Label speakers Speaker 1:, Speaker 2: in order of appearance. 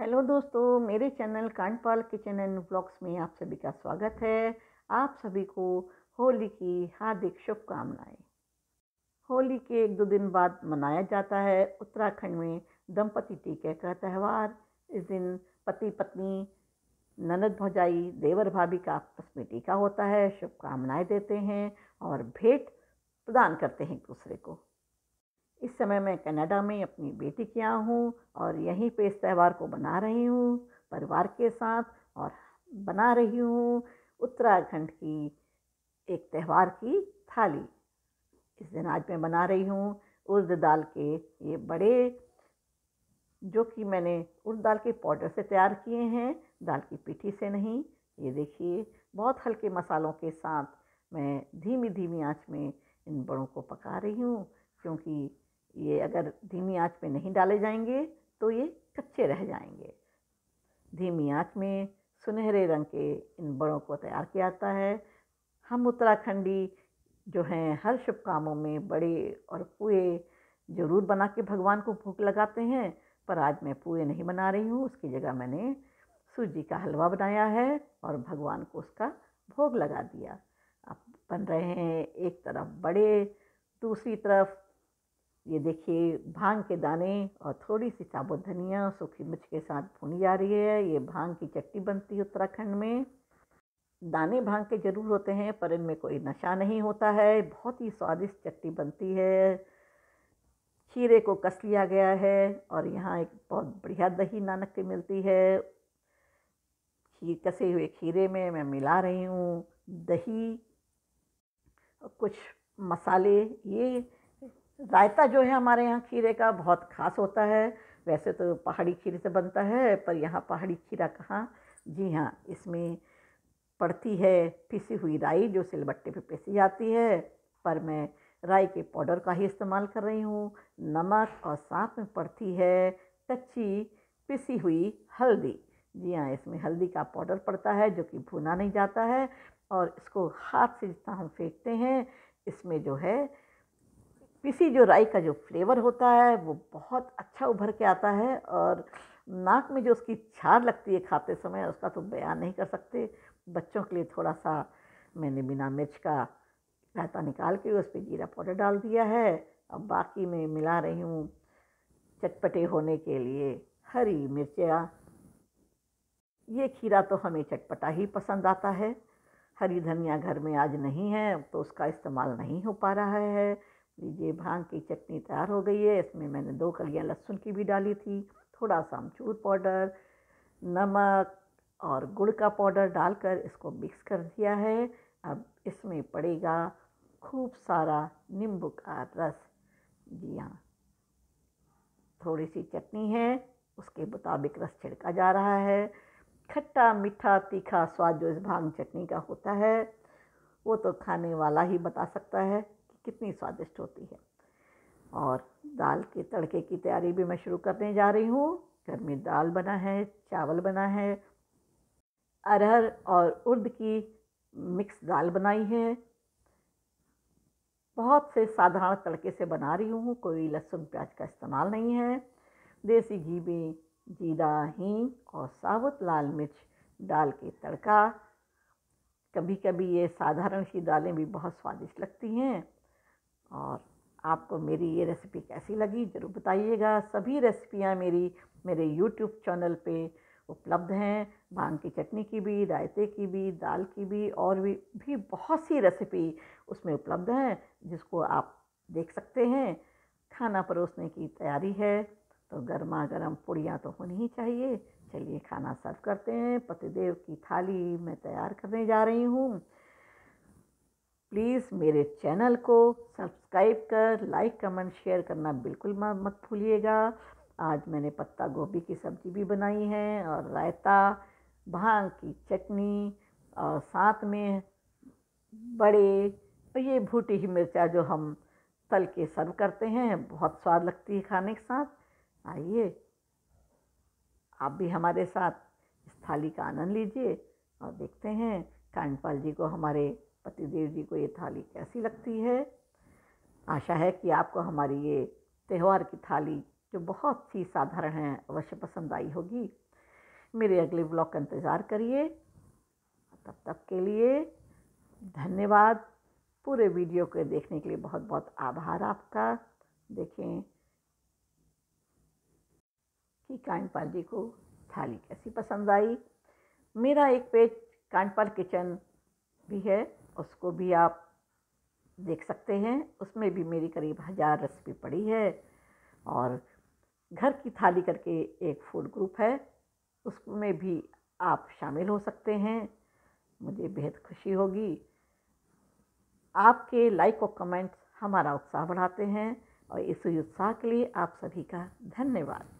Speaker 1: hello दोस्तों मेरे channel Kandpal kitchen and blogs में आप सभी का स्वागत है आप सभी को होली की हार्दिक शुभकामनाएं होली के एक दो दिन बाद मनाया जाता है उत्तराखंड में दंपति टीके का त्यौहार इस दिन पति पत्नी ननद भौजाई देवर भाभी का आपस में टीका होता है शुभकामनाएं देते हैं और भेंट प्रदान करते हैं एक दूसरे को इस समय मैं कनाडा में अपनी बेटी के यहाँ हूँ और यहीं पे इस त्यौहार को बना रही हूँ परिवार के साथ और बना रही हूँ उत्तराखंड की एक त्यौहार की थाली इस दिन आज मैं बना रही हूँ उर्द दाल के ये बड़े जो कि मैंने उर्द दाल के पाउडर से तैयार किए हैं दाल की पिठी से नहीं ये देखिए बहुत हल्के मसालों के साथ मैं धीमी धीमी आंच में इन बड़ों को पका रही हूँ क्योंकि ये अगर धीमी आंच पे नहीं डाले जाएंगे तो ये कच्चे रह जाएंगे धीमी आंच में सुनहरे रंग के इन बड़ों को तैयार किया जाता है हम उत्तराखंडी जो हैं हर शुभ कामों में बड़े और पुए ज़रूर बना के भगवान को भूख लगाते हैं पर आज मैं पुए नहीं बना रही हूँ उसकी जगह मैंने सूजी का हलवा बनाया है और भगवान को उसका भोग लगा दिया अब बन रहे हैं एक तरफ बड़े दूसरी तरफ ये देखिए भांग के दाने और थोड़ी सी साबुत धनिया सूखी मिर्च के साथ भुनी जा रही है ये भांग की चटनी बनती है उत्तराखंड में दाने भांग के ज़रूर होते हैं पर इनमें कोई नशा नहीं होता है बहुत ही स्वादिष्ट चटनी बनती है खीरे को कस लिया गया है और यहाँ एक बहुत बढ़िया दही नानक की मिलती है खीर कसे हुए खीरे में मैं मिला रही हूँ दही कुछ मसाले ये रायता जो है हमारे यहाँ खीरे का बहुत खास होता है वैसे तो पहाड़ी खीरे से बनता है पर यहाँ पहाड़ी खीरा कहाँ जी हाँ इसमें पड़ती है पिसी हुई राई जो सिलबट्टे पे पिसी जाती है पर मैं राई के पाउडर का ही इस्तेमाल कर रही हूँ नमक और साथ में पड़ती है कच्ची पिसी हुई हल्दी जी हाँ इसमें हल्दी का पाउडर पड़ता है जो कि भुना नहीं जाता है और इसको हाथ से जितना हम फेंकते हैं इसमें जो है पिसी जो राई का जो फ्लेवर होता है वो बहुत अच्छा उभर के आता है और नाक में जो उसकी छार लगती है खाते समय उसका तो बयान नहीं कर सकते बच्चों के लिए थोड़ा सा मैंने बिना मिर्च का रायता निकाल के उस पर जीरा पाउडर डाल दिया है अब बाकी मैं मिला रही हूँ चटपटे होने के लिए हरी मिर्चियाँ ये खीरा तो हमें चटपटा ही पसंद आता है हरी धनिया घर में आज नहीं है तो उसका इस्तेमाल नहीं हो पा रहा है लीजिए भांग की चटनी तैयार हो गई है इसमें मैंने दो कलियाँ लहसुन की भी डाली थी थोड़ा सा अमचूर पाउडर नमक और गुड़ का पाउडर डालकर इसको मिक्स कर दिया है अब इसमें पड़ेगा खूब सारा नींबू का रस जी हाँ थोड़ी सी चटनी है उसके मुताबिक रस छिड़का जा रहा है खट्टा मीठा तीखा स्वाद जो इस भांग चटनी का होता है वो तो खाने वाला ही बता सकता है कितनी स्वादिष्ट होती है और दाल के तड़के की तैयारी भी मैं शुरू करने जा रही हूँ घर में दाल बना है चावल बना है अरहर और उर्द की मिक्स दाल बनाई है बहुत से साधारण तड़के से बना रही हूँ कोई लहसुन प्याज का इस्तेमाल नहीं है देसी घी में जीरा हींग और साबुत लाल मिर्च डाल के तड़का कभी कभी ये साधारण सी दालें भी बहुत स्वादिष्ट लगती हैं और आपको मेरी ये रेसिपी कैसी लगी ज़रूर बताइएगा सभी रेसिपियाँ मेरी मेरे यूट्यूब चैनल पे उपलब्ध हैं भांग की चटनी की भी रायते की भी दाल की भी और भी भी बहुत सी रेसिपी उसमें उपलब्ध हैं जिसको आप देख सकते हैं खाना परोसने की तैयारी है तो गर्मा गर्म पुड़ियाँ तो होनी ही चाहिए चलिए खाना सर्व करते हैं पतिदेव की थाली मैं तैयार करने जा रही हूँ प्लीज़ मेरे चैनल को सब्सक्राइब कर लाइक कमेंट शेयर करना बिल्कुल मत भूलिएगा आज मैंने पत्ता गोभी की सब्ज़ी भी बनाई है और रायता भांग की चटनी और साथ में बड़े और ये भूटी ही मिर्चा जो हम तल के सर्व करते हैं बहुत स्वाद लगती है खाने के साथ आइए आप भी हमारे साथ इस थाली का आनंद लीजिए और देखते हैं कांडपाल जी को हमारे पतिदेव जी को ये थाली कैसी लगती है आशा है कि आपको हमारी ये त्यौहार की थाली जो बहुत सी साधारण है अवश्य पसंद आई होगी मेरे अगले ब्लॉग का इंतज़ार करिए तब तक के लिए धन्यवाद पूरे वीडियो को देखने के लिए बहुत बहुत आभार आपका देखें कि कांडपाल जी को थाली कैसी पसंद आई मेरा एक पेज कांडपाल किचन भी है उसको भी आप देख सकते हैं उसमें भी मेरी करीब हज़ार रेसिपी पड़ी है और घर की थाली करके एक फूड ग्रुप है उसमें भी आप शामिल हो सकते हैं मुझे बेहद खुशी होगी आपके लाइक और कमेंट्स हमारा उत्साह बढ़ाते हैं और इस उत्साह के लिए आप सभी का धन्यवाद